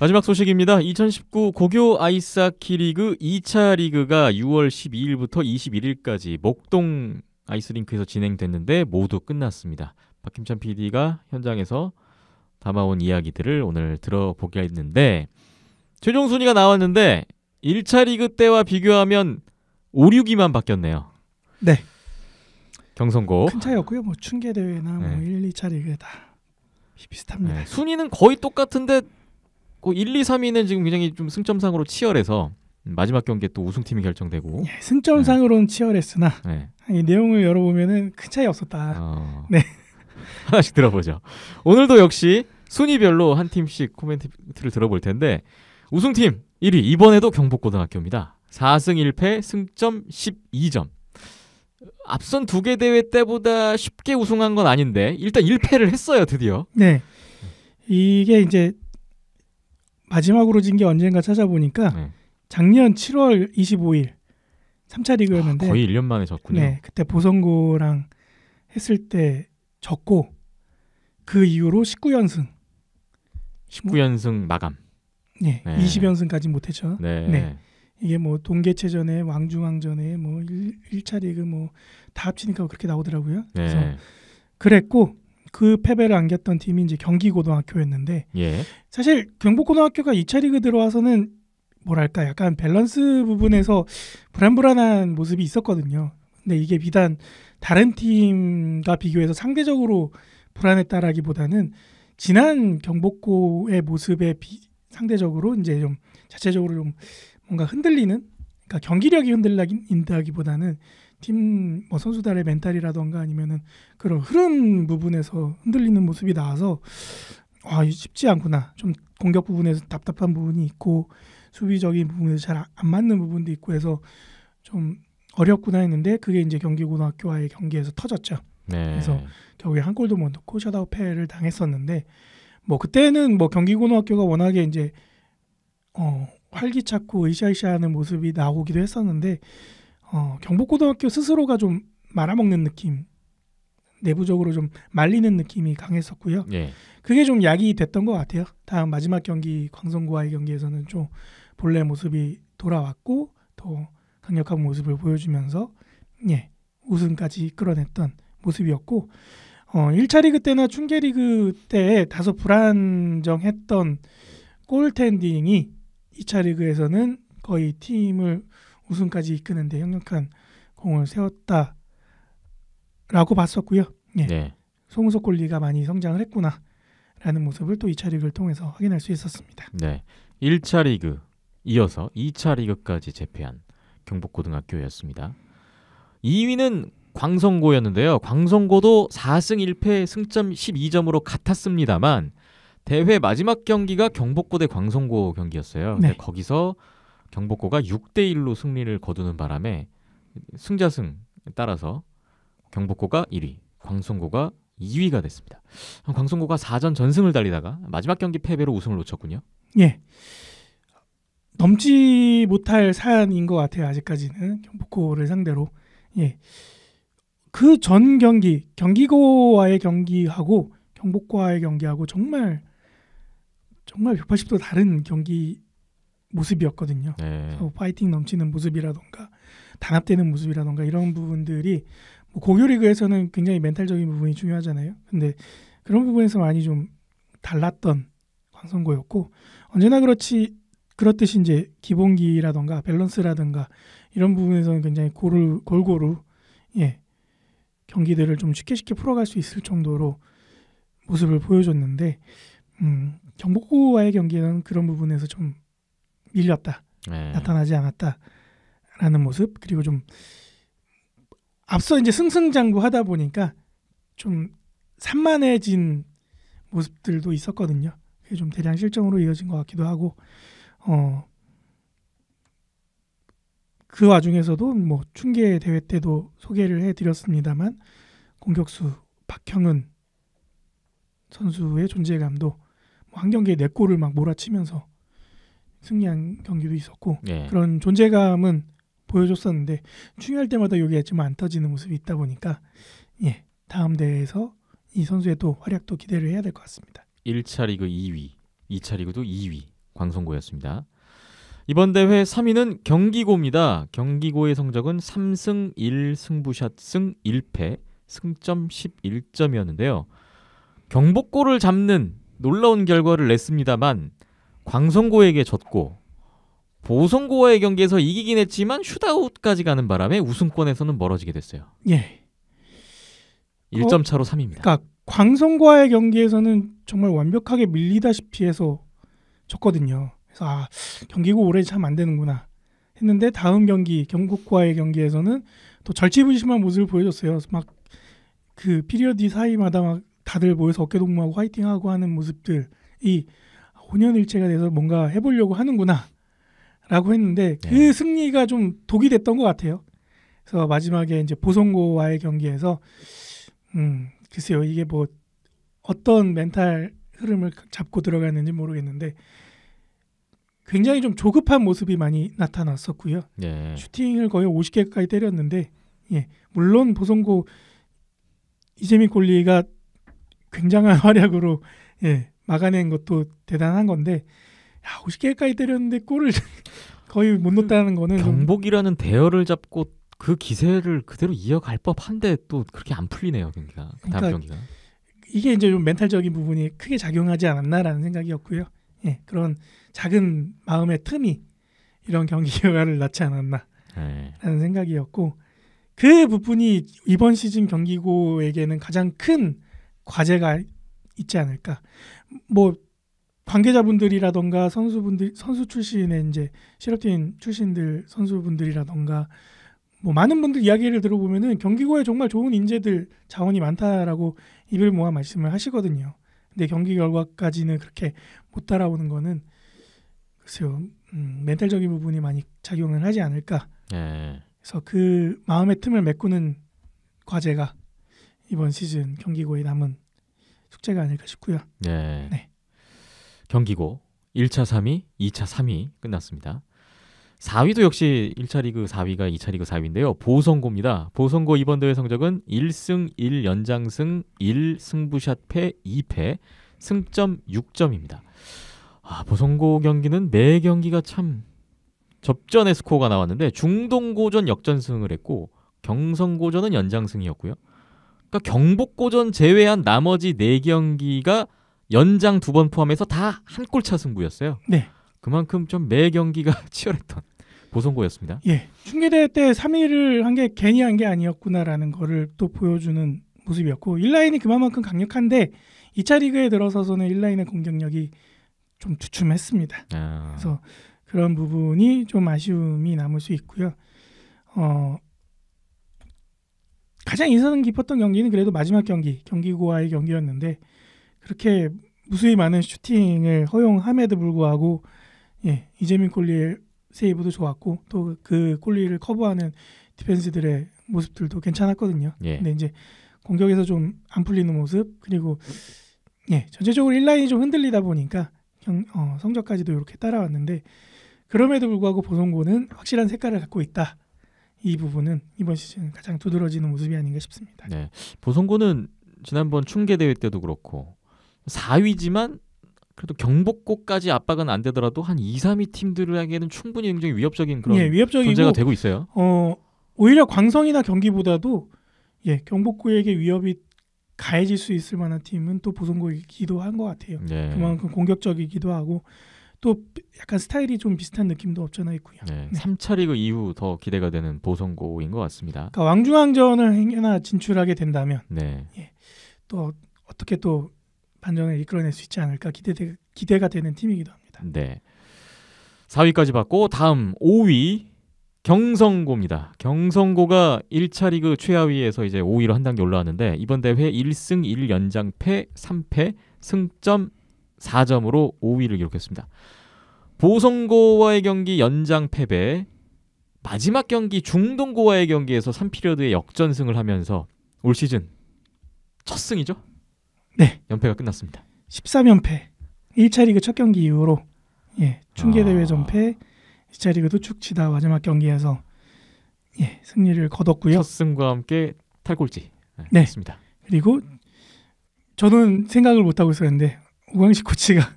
마지막 소식입니다. 2019 고교 아이스하키 리그 2차 리그가 6월 12일부터 21일까지 목동 아이스링크에서 진행됐는데 모두 끝났습니다. 박김찬 PD가 현장에서 담아온 이야기들을 오늘 들어보게 했는데 최종 순위가 나왔는데 1차 리그 때와 비교하면 5, 6위만 바뀌었네요. 네. 경선고 큰 차이였고요. 뭐 춘계 대회나 뭐 네. 뭐 1, 2차 리그 다 비슷합니다. 네. 순위는 거의 똑같은데 그 1, 2, 3위는 지금 굉장히 좀 승점상으로 치열해서 마지막 경기에 또 우승팀이 결정되고 예, 승점상으로는 네. 치열했으나 네. 이 내용을 열어보면은 큰 차이 없었다. 어... 네. 하나씩 들어보죠. 오늘도 역시 순위별로 한 팀씩 코멘트를 들어볼 텐데 우승팀 1위 이번에도 경북고등학교입니다. 4승 1패 승점 12점. 앞선 두 개 대회 때보다 쉽게 우승한 건 아닌데 일단 1패를 했어요 드디어. 네. 이게 이제 마지막으로 진 게 언젠가 찾아보니까 네. 작년 7월 25일 3차 리그였는데 아, 거의 1년 만에 졌군요. 네, 그때 보성고랑 했을 때 졌고 그 이후로 19연승. 19연승 뭐 마감. 예, 네, 네. 20연승까지 못했죠. 네. 네. 이게 뭐 동계체전에 왕중왕전에 뭐 1, 차 리그 뭐 다 합치니까 그렇게 나오더라고요. 네. 그래서 그랬고 그 패배를 안겼던 팀이 이제 경기고등학교였는데 예. 사실 경북고등학교가 2차 리그 들어와서는 뭐랄까 약간 밸런스 부분에서 불안불안한 모습이 있었거든요. 근데 이게 비단 다른 팀과 비교해서 상대적으로 불안했다라기보다는 지난 경복고의 모습에 비, 상대적으로 이제 좀 자체적으로 좀 뭔가 흔들리는 그러니까 경기력이 흔들린다기보다는 팀뭐 선수들의 멘탈이라던가 아니면은 그런 흐름 부분에서 흔들리는 모습이 나와서 아 쉽지 않구나 좀 공격 부분에서 답답한 부분이 있고 수비적인 부분에서 잘 안 맞는 부분도 있고 해서 좀 어렵구나 했는데 그게 이제 경기고등학교와의 경기에서 터졌죠. 네. 그래서 결국에 한 골도 못 넣고 셧아웃 패를 당했었는데 뭐 그때는 뭐 경기고등학교가 워낙에 이제 어 활기차고 으쌰으쌰하는 모습이 나오기도 했었는데 어, 경북고등학교 스스로가 좀 말아먹는 느낌, 내부적으로 좀 말리는 느낌이 강했었고요. 예. 그게 좀 약이 됐던 것 같아요. 다음 마지막 경기 광성고와의 경기에서는 좀 본래 모습이 돌아왔고 더 강력한 모습을 보여주면서 예, 우승까지 끌어냈던 모습이었고 어, 1차 리그 때나 충계 리그 때 다소 불안정했던 골텐딩이 2차 리그에서는 거의 팀을 우승까지 이끄는데 역력한 공을 세웠다라고 봤었고요. 예. 네. 송우석 골리가 많이 성장을 했구나라는 모습을 또 2차 리그를 통해서 확인할 수 있었습니다. 네. 1차 리그 이어서 2차 리그까지 재패한 경북고등학교였습니다. 2위는 광성고였는데요. 광성고도 4승 1패 승점 12점으로 같았습니다만 대회 마지막 경기가 경북고 대 광성고 경기였어요. 네. 거기서 경복고가 6대 1로 승리를 거두는 바람에 승자승 따라서 경복고가 1위, 광성고가 2위가 됐습니다. 광성고가 4전 전승을 달리다가 마지막 경기 패배로 우승을 놓쳤군요. 예. 넘지 못할 사안인 것 같아요. 아직까지는 경북고를 상대로 예. 그 전 경기 경기고와의 경기하고 경북고와의 경기하고 정말 정말 180도 다른 경기 모습이었거든요. 네. 뭐 파이팅 넘치는 모습이라던가 단합되는 모습이라던가 이런 부분들이 뭐 고교리그에서는 굉장히 멘탈적인 부분이 중요하잖아요. 근데 그런 부분에서 많이 좀 달랐던 광성고였고 언제나 그렇지 그렇듯이 이제 기본기라던가 밸런스라든가 이런 부분에서는 굉장히 고루, 골고루 예 경기들을 좀 쉽게 쉽게 풀어갈 수 있을 정도로 모습을 보여줬는데 음, 경복고와의 경기는 그런 부분에서 좀 밀렸다. 네. 나타나지 않았다라는 모습 그리고 좀 앞서 이제 승승장구하다 보니까 좀 산만해진 모습들도 있었거든요. 그게 좀 대량 실정으로 이어진 것 같기도 하고 어. 그 와중에서도 뭐 춘계 대회 때도 소개를 해드렸습니다만 공격수 박형은 선수의 존재감도 뭐한 경기에 네 골을 막 몰아치면서 승리한 경기도 있었고 예. 그런 존재감은 보여줬었는데 중요할 때마다 여기가 좀안 터지는 모습이 있다 보니까 예 다음 대회에서 이 선수의 또 활약도 기대를 해야 될 것 같습니다. 1차 리그 2위, 2차 리그도 2위 광성고였습니다. 이번 대회 3위는 경기고입니다. 경기고의 성적은 3승 1승부샷 승 1패 승점 11점이었는데요. 경복고를 잡는 놀라운 결과를 냈습니다만 광성고에게 졌고 보성고와의 경기에서 이기긴 했지만 슈다웃까지 가는 바람에 우승권에서는 멀어지게 됐어요. 예. 1점 차로 3입니다. 그러니까 광성고와의 경기에서는 정말 완벽하게 밀리다시피 해서 졌거든요. 그래서 아, 경기고 오래 참 안 되는구나 했는데 다음 경기 경국과의 경기에서는 또 절치부심한 모습을 보여줬어요. 막 그피리어디 사이마다 막 다들 모여서 어깨 동무하고 화이팅하고 하는 모습들 이 혼연일체가 돼서 뭔가 해보려고 하는구나라고 했는데 네. 그 네. 승리가 좀 독이 됐던 것 같아요. 그래서 마지막에 이제 보성고와의 경기에서 음 글쎄요 이게 뭐 어떤 멘탈 흐름을 잡고 들어갔는지 모르겠는데 굉장히 좀 조급한 모습이 많이 나타났었고요. 네. 슈팅을 거의 50개 까지 때렸는데 예 물론 보성고 이재민 골리가 굉장한 활약으로 예 막아낸 것도 대단한 건데 야, 50개까지 때렸는데 골을 거의 못 넣었다는 그 거는 경복이라는 대열을 잡고 그 기세를 그대로 이어갈 법한데 또 그렇게 안 풀리네요 경기가 그 다음 그러니까 경기가 이게 이제 좀 멘탈적인 부분이 크게 작용하지 않았나라는 생각이었고요. 예, 그런 작은 마음의 틈이 이런 경기 결과를 낳지 않았나라는 네. 생각이었고 그 부분이 이번 시즌 경기고에게는 가장 큰 과제가 있지 않을까. 뭐 관계자분들이라던가 선수분들 선수 출신의 이제 실업팀 출신들 선수분들이라던가 뭐 많은 분들 이야기를 들어보면은 경기고에 정말 좋은 인재들 자원이 많다라고 입을 모아 말씀을 하시거든요. 근데 경기 결과까지는 그렇게 못 따라오는 거는 글쎄요 음, 멘탈적인 부분이 많이 작용을 하지 않을까. 네. 그래서 그 마음의 틈을 메꾸는 과제가 이번 시즌 경기고에 남은 숙제가 아닐까 싶고요. 네. 네. 경기고 1차 3위, 2차 3위 끝났습니다. 4위도 역시 1차 리그 4위가 2차 리그 4위인데요. 보성고입니다. 보성고 이번 대회 성적은 1승 1연장승 1승부샷패 2패 승점 6점입니다. 아, 보성고 경기는 매 경기가 참 접전의 스코어가 나왔는데 중동고전 역전승을 했고 경성고전은 연장승이었고요. 그러니까 경복고전 제외한 나머지 4경기가 연장 두 번 포함해서 다 한 골차 승부였어요. 네. 그만큼 좀 매 경기가 치열했던 보성고였습니다. 예. 중계대회 때 3위를 한 게 괜히 한 게 아니었구나라는 거를 또 보여주는 모습이었고 1라인이 그만큼 강력한데 2차 리그에 들어서서는 1라인의 공격력이 좀 주춤했습니다. 아. 그래서 그런 부분이 좀 아쉬움이 남을 수 있고요. 어, 가장 인상 깊었던 경기는 그래도 마지막 경기 경기고와의 경기였는데 그렇게 무수히 많은 슈팅을 허용함에도 불구하고 예, 이재민 콜리의 세이브도 좋았고 또 그 콜리를 커버하는 디펜스들의 모습들도 괜찮았거든요. 예. 근데 이제 공격에서 좀 안 풀리는 모습 그리고 예, 전체적으로 1라인이 좀 흔들리다 보니까 경, 어, 성적까지도 이렇게 따라왔는데 그럼에도 불구하고 보성고는 확실한 색깔을 갖고 있다. 이 부분은 이번 시즌 가장 두드러지는 모습이 아닌가 싶습니다. 네. 보성고는 지난번 충계 대회 때도 그렇고 4위지만 그래도 경복고까지 압박은 안 되더라도 한 2, 3위 팀들에게는 충분히 굉장히 위협적인 그런 예, 위협적이고, 존재가 되고 있어요. 어, 오히려 광성이나 경기보다도 예, 경복고에게 위협이 가해질 수 있을 만한 팀은 또 보성고이기도 한 것 같아요. 예. 그만큼 공격적이기도 하고 또 약간 스타일이 좀 비슷한 느낌도 없잖아 있고요. 네, 네. 3차 리그 이후 더 기대가 되는 보성고인 것 같습니다. 그러니까 왕중왕전을 행여나 진출하게 된다면 네. 예, 또 어떻게 또 반전을 이끌어낼 수 있지 않을까 기대 기대가 되는 팀이기도 합니다. 네. 4위까지 받고 다음 5위 경성고입니다. 경성고가 1차 리그 최하위에서 이제 5위로 한 단계 올라왔는데 이번 대회 1승 1연장패 3패 승점 4점으로 5위를 기록했습니다. 보성고와의 경기 연장 패배 마지막 경기 중동고와의 경기에서 3피리어드의 역전승을 하면서 올 시즌 첫 승이죠? 네. 연패가 끝났습니다. 13연패. 1차 리그 첫 경기 이후로 예, 충계 대회 아... 전패 2차 리그도 축치다 마지막 경기에서 예, 승리를 거뒀고요. 첫 승과 함께 탈골지. 네. 네. 그리고 저는 생각을 못 하고 있었는데 우광식 코치가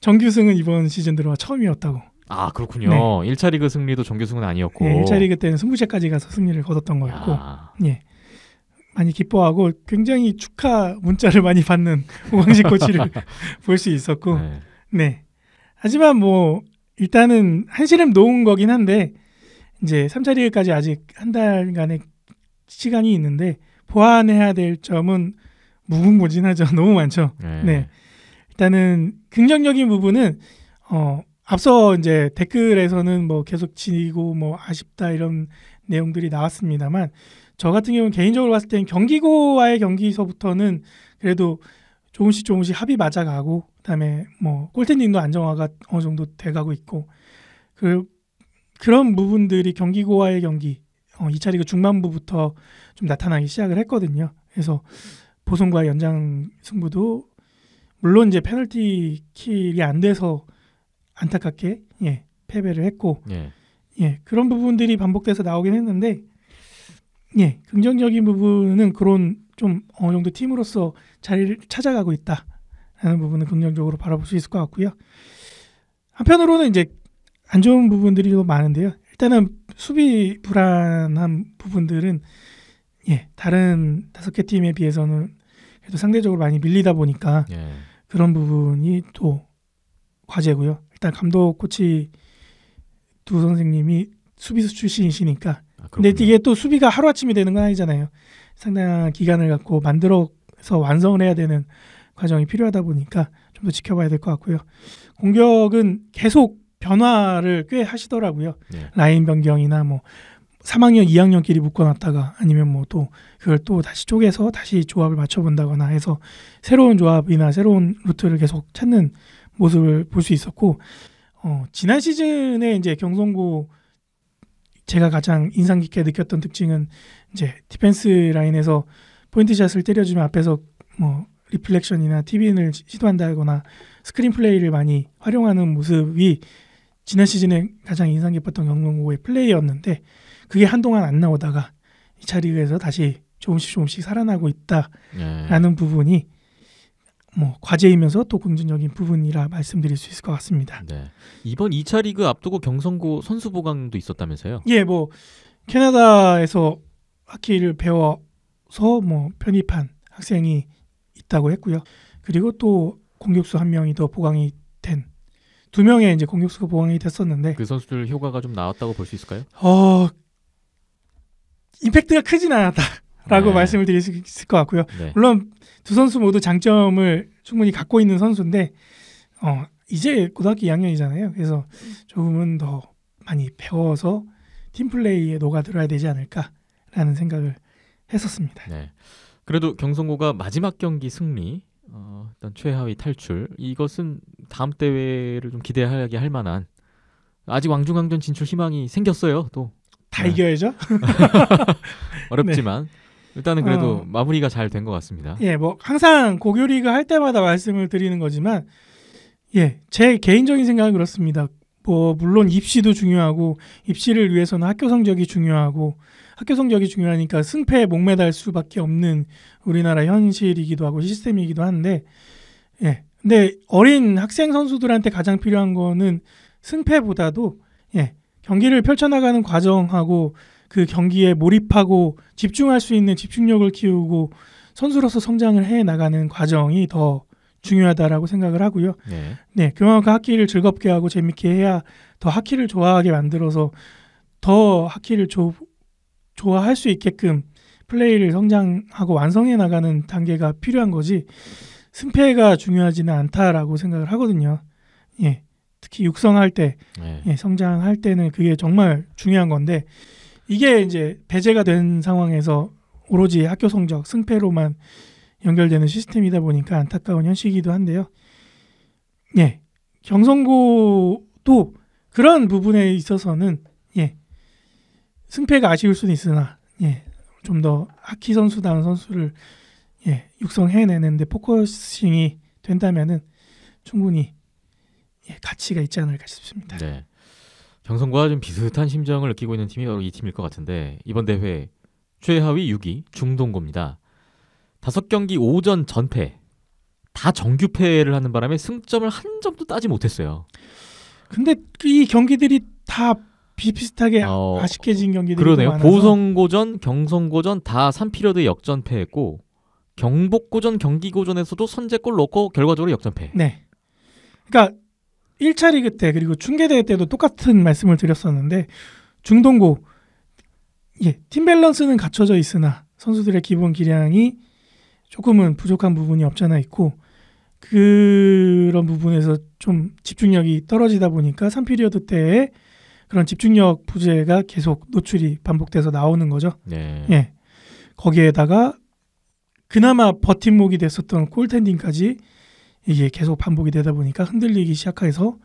정규승은 이번 시즌 들어와 처음이었다고. 아 그렇군요. 네. 1차 리그 승리도 정규승은 아니었고. 네, 1차 리그 때는 승부제까지 가서 승리를 거뒀던 거였고. 아. 예. 많이 기뻐하고 굉장히 축하 문자를 많이 받는 우광식 코치를 볼 수 있었고. 네. 네. 하지만 뭐 일단은 한시름 놓은 거긴 한데 이제 3차 리그까지 아직 한 달간의 시간이 있는데 보완해야 될 점은 무궁무진하죠. 너무 많죠. 네. 네. 일단은 긍정적인 부분은 어 앞서 이제 댓글에서는 뭐 계속 지고 뭐 아쉽다 이런 내용들이 나왔습니다만 저 같은 경우는 개인적으로 봤을 때는 경기고와의 경기서부터는 그래도 조금씩 조금씩 합이 맞아가고 그다음에 뭐 골텐딩도 안정화가 어느 정도 돼가고 있고 그 그런 부분들이 경기고와의 경기 어, 2차 리그 중반부부터 좀 나타나기 시작을 했거든요. 그래서 보성과 연장 승부도 물론 이제 페널티 킥이 안 돼서 안타깝게 예, 패배를 했고 예. 예, 그런 부분들이 반복돼서 나오긴 했는데 예, 긍정적인 부분은 그런 좀 어느 정도 팀으로서 자리를 찾아가고 있다라는 부분은 긍정적으로 바라볼 수 있을 것 같고요. 한편으로는 이제 안 좋은 부분들이 좀 많은데요. 일단은 수비 불안한 부분들은 예, 다른 다섯 개 팀에 비해서는 그래도 상대적으로 많이 밀리다 보니까 예. 그런 부분이 또 과제고요. 일단 감독 코치 두 선생님이 수비수 출신이시니까. 아, 근데 이게 또 수비가 하루 아침이 되는 건 아니잖아요. 상당한 기간을 갖고 만들어서 완성을 해야 되는 과정이 필요하다 보니까 좀 더 지켜봐야 될 것 같고요. 공격은 계속 변화를 꽤 하시더라고요. 네. 라인 변경이나 뭐 3학년, 2학년끼리 묶어놨다가 아니면 뭐 또 그걸 또 다시 쪼개서 다시 조합을 맞춰본다거나 해서 새로운 조합이나 새로운 루트를 계속 찾는 모습을 볼 수 있었고 어, 지난 시즌에 이제 경성고 제가 가장 인상 깊게 느꼈던 특징은 이제 디펜스 라인에서 포인트샷을 때려주면 앞에서 뭐 리플렉션이나 티빈을 시도한다거나 스크린 플레이를 많이 활용하는 모습이 지난 시즌에 가장 인상 깊었던 경성고의 플레이였는데 그게 한동안 안 나오다가 이 자리에서 다시 조금씩 조금씩 살아나고 있다라는 네. 부분이 뭐 과제이면서 또 긍정적인 부분이라 말씀드릴 수 있을 것 같습니다. 네. 이번 2차 리그 앞두고 경선고 선수 보강도 있었다면서요? 예, 뭐 캐나다에서 하키를 배워서 뭐 편입한 학생이 있다고 했고요. 그리고 또 공격수 한 명이 더 보강이 된 두 명의 이제 공격수가 보강이 됐었는데 그 선수들 효과가 좀 나왔다고 볼 수 있을까요? 어 임팩트가 크진 않았다라고 네. 말씀을 드릴 수 있을 것 같고요. 네. 물론 두 선수 모두 장점을 충분히 갖고 있는 선수인데 어, 이제 고등학교 2학년이잖아요. 그래서 조금은 더 많이 배워서 팀 플레이에 녹아들어야 되지 않을까라는 생각을 했었습니다. 네. 그래도 경성고가 마지막 경기 승리, 어, 일단 최하위 탈출 이것은 다음 대회를 좀 기대하게 할 만한 아직 왕중왕전 진출 희망이 생겼어요. 또다 네. 이겨야죠. 네. 어렵지만 일단은 그래도 어. 마무리가 잘 된 것 같습니다. 예, 뭐 항상 고교리가 할 때마다 말씀을 드리는 거지만 예, 제 개인적인 생각은 그렇습니다. 뭐 물론 입시도 중요하고 입시를 위해서는 학교 성적이 중요하고 학교 성적이 중요하니까 승패에 목매달 수밖에 없는 우리나라 현실이기도 하고 시스템이기도 한데 예. 근데 어린 학생 선수들한테 가장 필요한 거는 승패보다도 예. 경기를 펼쳐나가는 과정하고 그 경기에 몰입하고 집중할 수 있는 집중력을 키우고 선수로서 성장을 해 나가는 과정이 더 중요하다라고 생각을 하고요. 네. 네, 그만큼 하키를 즐겁게 하고 재밌게 해야 더 하키를 좋아하게 만들어서 더 하키를 조, 좋아할 수 있게끔 플레이를 성장하고 완성해 나가는 단계가 필요한 거지 승패가 중요하지는 않다라고 생각을 하거든요. 예. 특히 육성할 때 네. 예, 성장할 때는 그게 정말 중요한 건데 이게 이제 배제가 된 상황에서 오로지 학교 성적 승패로만 연결되는 시스템이다 보니까 안타까운 현실이기도 한데요. 예, 경성고도 그런 부분에 있어서는 예, 승패가 아쉬울 수는 있으나 예, 좀더 하키 선수다운 선수를 예, 육성해내는데 포커싱이 된다면은 충분히 예, 가치가 있지 않을까 싶습니다. 네. 경선과 좀 비슷한 심정을 느끼고 있는 팀이 바로 이 팀일 것 같은데 이번 대회 최하위 6위 중동고입니다. 다섯 경기 5전 전패 다 정규패를 하는 바람에 승점을 한 점도 따지 못했어요. 근데 이 경기들이 다 비슷하게 어, 아쉽게 진 경기들이 그러네요. 많아서. 보성고전, 경성고전 다 3피리어드 역전패했고 경복고전, 경기고전에서도 선제골 넣고 결과적으로 역전패. 네. 그러니까 1차 리그 때 그리고 중계대회 때도 똑같은 말씀을 드렸었는데 중동고 예, 팀 밸런스는 갖춰져 있으나 선수들의 기본 기량이 조금은 부족한 부분이 없잖아 있고 그런 부분에서 좀 집중력이 떨어지다 보니까 3피리어드 때에 그런 집중력 부재가 계속 노출이 반복돼서 나오는 거죠. 네. 예. 거기에다가 그나마 버팀목이 됐었던 골텐딩까지 이게 계속 반복이 되다 보니까 흔들리기 시작해서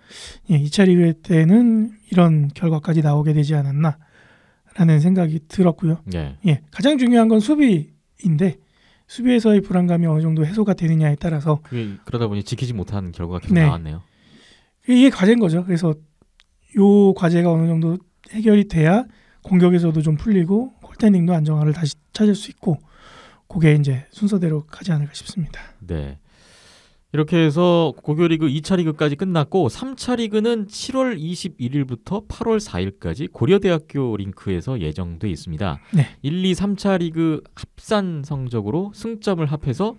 예, 2차 리그 때는 이런 결과까지 나오게 되지 않았나라는 생각이 들었고요. 네. 예, 가장 중요한 건 수비인데 수비에서의 불안감이 어느 정도 해소가 되느냐에 따라서 그러다 보니 지키지 못한 결과가 계속 네. 나왔네요. 이게 과제인 거죠. 그래서 요 과제가 어느 정도 해결이 돼야 공격에서도 좀 풀리고 홀테닝도 안정화를 다시 찾을 수 있고 그게 이제 순서대로 가지 않을까 싶습니다. 네. 이렇게 해서 고교리그 2차 리그까지 끝났고 3차 리그는 7월 21일부터 8월 4일까지 고려대학교 링크에서 예정돼 있습니다. 네. 1, 2, 3차 리그 합산 성적으로 승점을 합해서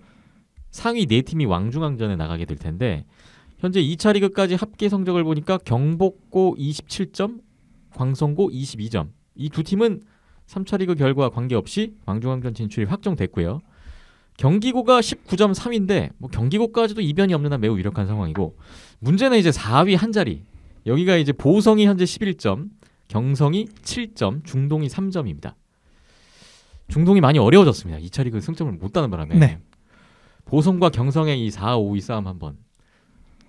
상위 4팀이 왕중왕전에 나가게 될 텐데 현재 2차 리그까지 합계 성적을 보니까 경복고 27점, 광성고 22점. 이 두 팀은 3차 리그 결과 관계없이 왕중왕전 진출이 확정됐고요. 경기고가 19.3인데 뭐 경기고까지도 이변이 없는 한 매우 유력한 상황이고 문제는 이제 4위 한 자리 여기가 이제 보성이 현재 11점, 경성이 7점, 중동이 3점입니다. 중동이 많이 어려워졌습니다. 이 차리 그 승점을 못 따는 바람에 네. 보성과 경성의 이 4, 5위 싸움 한번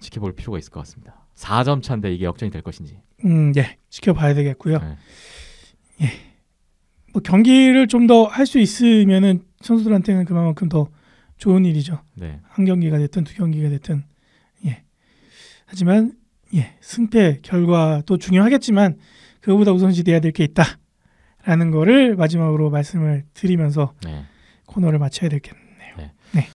지켜볼 필요가 있을 것 같습니다. 4점 차인데 이게 역전이 될 것인지. 음, 예, 지켜봐야 되겠고요. 네. 예. 뭐 경기를 좀 더 할 수 있으면은 선수들한테는 그만큼 더 좋은 일이죠. 네. 한 경기가 됐든 두 경기가 됐든 예. 하지만 예 승패 결과도 중요하겠지만 그거보다 우선시 돼야 될 게 있다라는 거를 마지막으로 말씀을 드리면서 네. 코너를 마쳐야 되겠네요. 네. 네.